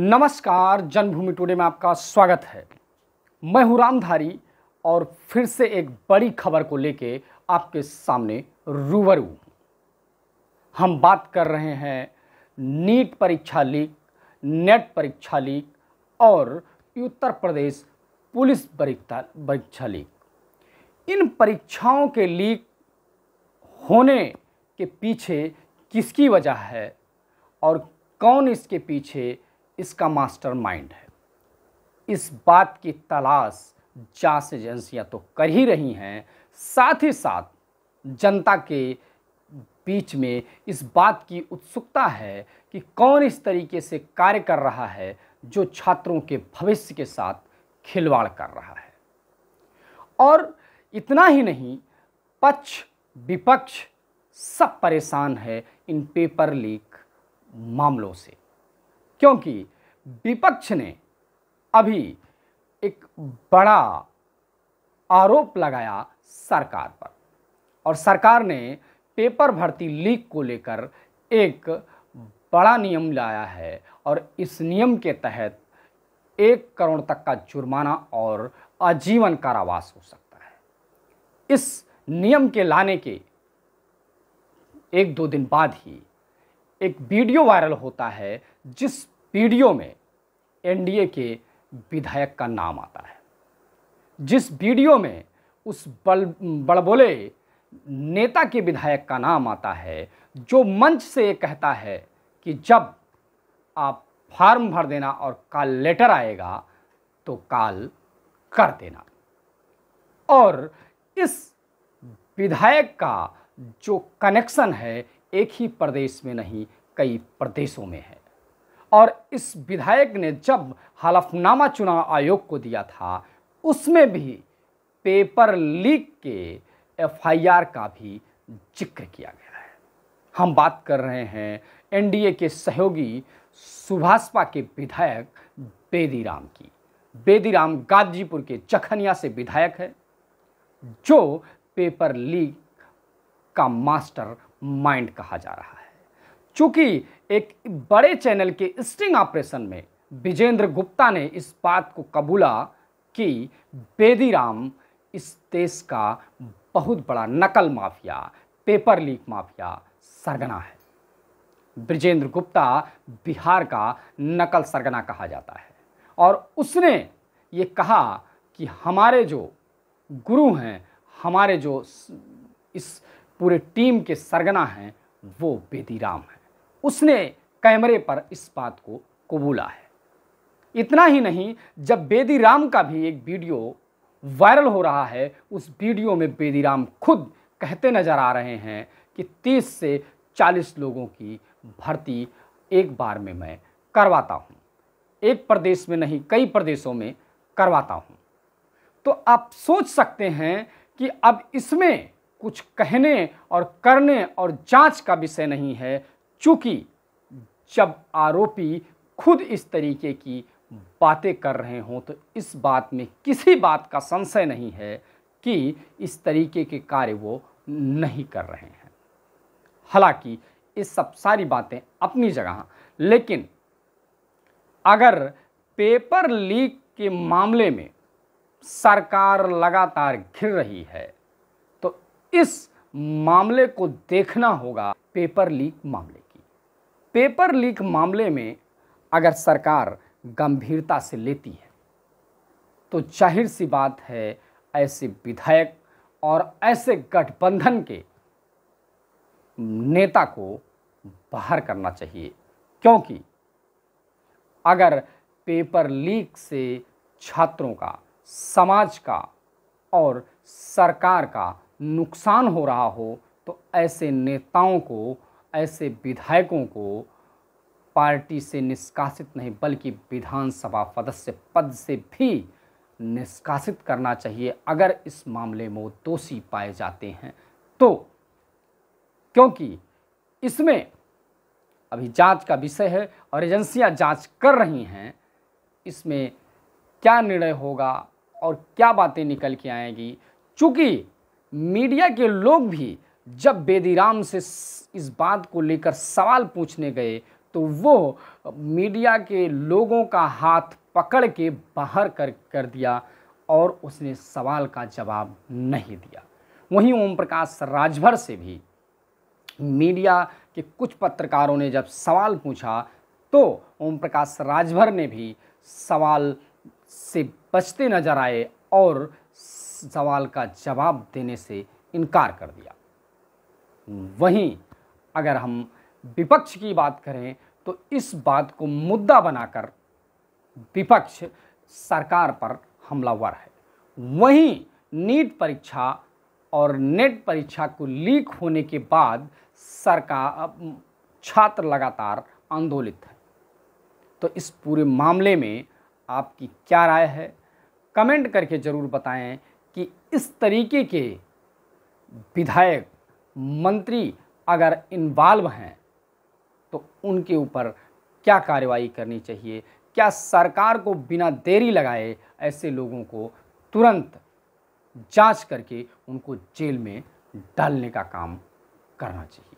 नमस्कार जन्मभूमि टुडे में आपका स्वागत है मैं हूं रामधारी और फिर से एक बड़ी खबर को लेके आपके सामने रूबरू हम बात कर रहे हैं नीट परीक्षा लीक नेट परीक्षा लीक और उत्तर प्रदेश पुलिस परीक्षा लीक इन परीक्षाओं के लीक होने के पीछे किसकी वजह है और कौन इसके पीछे इसका मास्टरमाइंड है इस बात की तलाश जांच एजेंसियां तो कर ही रही हैं साथ ही साथ जनता के बीच में इस बात की उत्सुकता है कि कौन इस तरीके से कार्य कर रहा है जो छात्रों के भविष्य के साथ खिलवाड़ कर रहा है और इतना ही नहीं पक्ष विपक्ष सब परेशान है इन पेपर लीक मामलों से क्योंकि विपक्ष ने अभी एक बड़ा आरोप लगाया सरकार पर और सरकार ने पेपर भर्ती लीक को लेकर एक बड़ा नियम लाया है और इस नियम के तहत एक करोड़ तक का जुर्माना और आजीवन कारावास हो सकता है इस नियम के लाने के एक दो दिन बाद ही एक वीडियो वायरल होता है जिस वीडियो में एनडीए के विधायक का नाम आता है जिस वीडियो में उस बल बड़बोले नेता के विधायक का नाम आता है जो मंच से ये कहता है कि जब आप फार्म भर देना और कॉल लेटर आएगा तो कॉल कर देना और इस विधायक का जो कनेक्शन है एक ही प्रदेश में नहीं कई प्रदेशों में है और इस विधायक ने जब हलफनामा चुनाव आयोग को दिया था उसमें भी पेपर लीक के एफआईआर का भी जिक्र किया गया है हम बात कर रहे हैं एनडीए के सहयोगी सुभाषपा के विधायक बेदीराम की बेदीराम गाजीपुर के चखनिया से विधायक है जो पेपर लीक का मास्टर माइंड कहा जा रहा है चूँकि एक बड़े चैनल के स्टिंग ऑपरेशन में विजेंद्र गुप्ता ने इस बात को कबूला कि बेदीराम इस देश का बहुत बड़ा नकल माफिया पेपर लीक माफिया सरगना है ब्रजेंद्र गुप्ता बिहार का नकल सरगना कहा जाता है और उसने ये कहा कि हमारे जो गुरु हैं हमारे जो इस पूरे टीम के सरगना हैं वो बेदीराम हैं उसने कैमरे पर इस बात को कबूला है इतना ही नहीं जब बेदीराम का भी एक वीडियो वायरल हो रहा है उस वीडियो में बेदीराम खुद कहते नज़र आ रहे हैं कि 30 से 40 लोगों की भर्ती एक बार में मैं करवाता हूँ एक प्रदेश में नहीं कई प्रदेशों में करवाता हूँ तो आप सोच सकते हैं कि अब इसमें कुछ कहने और करने और जांच का विषय नहीं है चूँकि जब आरोपी खुद इस तरीके की बातें कर रहे हों तो इस बात में किसी बात का संशय नहीं है कि इस तरीके के कार्य वो नहीं कर रहे हैं हालांकि ये सब सारी बातें अपनी जगह लेकिन अगर पेपर लीक के मामले में सरकार लगातार घिर रही है इस मामले को देखना होगा पेपर लीक मामले की पेपर लीक मामले में अगर सरकार गंभीरता से लेती है तो जाहिर सी बात है ऐसे विधायक और ऐसे गठबंधन के नेता को बाहर करना चाहिए क्योंकि अगर पेपर लीक से छात्रों का समाज का और सरकार का नुकसान हो रहा हो तो ऐसे नेताओं को ऐसे विधायकों को पार्टी से निष्कासित नहीं बल्कि विधानसभा सदस्य पद से भी निष्कासित करना चाहिए अगर इस मामले में वो दोषी पाए जाते हैं तो क्योंकि इसमें अभी जांच का विषय है और एजेंसियां जांच कर रही हैं इसमें क्या निर्णय होगा और क्या बातें निकल के आएंगी चूँकि मीडिया के लोग भी जब बेदीराम से इस बात को लेकर सवाल पूछने गए तो वो मीडिया के लोगों का हाथ पकड़ के बाहर कर कर दिया और उसने सवाल का जवाब नहीं दिया वहीं ओम प्रकाश राजभर से भी मीडिया के कुछ पत्रकारों ने जब सवाल पूछा तो ओम प्रकाश राजभर ने भी सवाल से बचते नजर आए और सवाल का जवाब देने से इनकार कर दिया वहीं अगर हम विपक्ष की बात करें तो इस बात को मुद्दा बनाकर विपक्ष सरकार पर हमलावर है वहीं नीट परीक्षा और नेट परीक्षा को लीक होने के बाद सरकार छात्र लगातार आंदोलित है तो इस पूरे मामले में आपकी क्या राय है कमेंट करके ज़रूर बताएं कि इस तरीके के विधायक मंत्री अगर इन्वॉल्व हैं तो उनके ऊपर क्या कार्रवाई करनी चाहिए क्या सरकार को बिना देरी लगाए ऐसे लोगों को तुरंत जांच करके उनको जेल में डालने का काम करना चाहिए